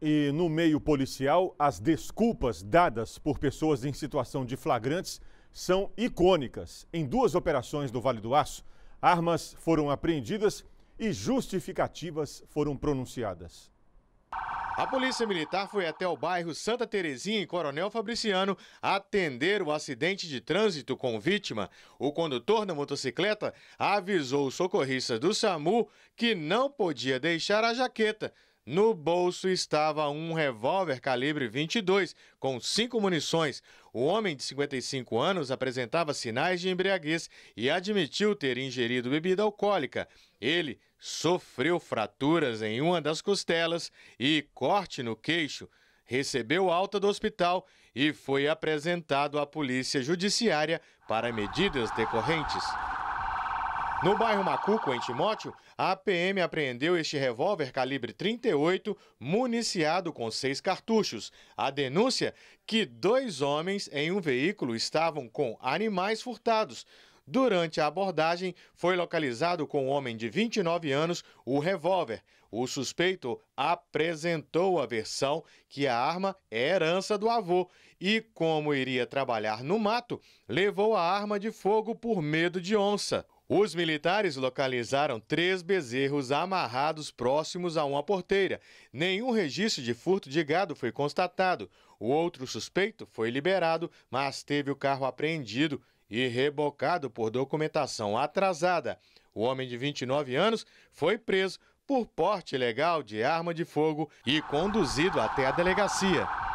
E no meio policial, as desculpas dadas por pessoas em situação de flagrantes são icônicas. Em duas operações do Vale do Aço, armas foram apreendidas e justificativas foram pronunciadas. A polícia militar foi até o bairro Santa Terezinha em Coronel Fabriciano atender o acidente de trânsito com vítima. O condutor da motocicleta avisou o socorrista do SAMU que não podia deixar a jaqueta, no bolso estava um revólver calibre 22 com cinco munições. O homem de 55 anos apresentava sinais de embriaguez e admitiu ter ingerido bebida alcoólica. Ele sofreu fraturas em uma das costelas e corte no queixo. Recebeu alta do hospital e foi apresentado à Polícia Judiciária para medidas decorrentes. No bairro Macuco, em Timóteo, a PM apreendeu este revólver calibre 38, municiado com seis cartuchos. A denúncia que dois homens em um veículo estavam com animais furtados. Durante a abordagem, foi localizado com um homem de 29 anos o revólver. O suspeito apresentou a versão que a arma é herança do avô e, como iria trabalhar no mato, levou a arma de fogo por medo de onça. Os militares localizaram três bezerros amarrados próximos a uma porteira. Nenhum registro de furto de gado foi constatado. O outro suspeito foi liberado, mas teve o carro apreendido e rebocado por documentação atrasada. O homem de 29 anos foi preso por porte ilegal de arma de fogo e conduzido até a delegacia.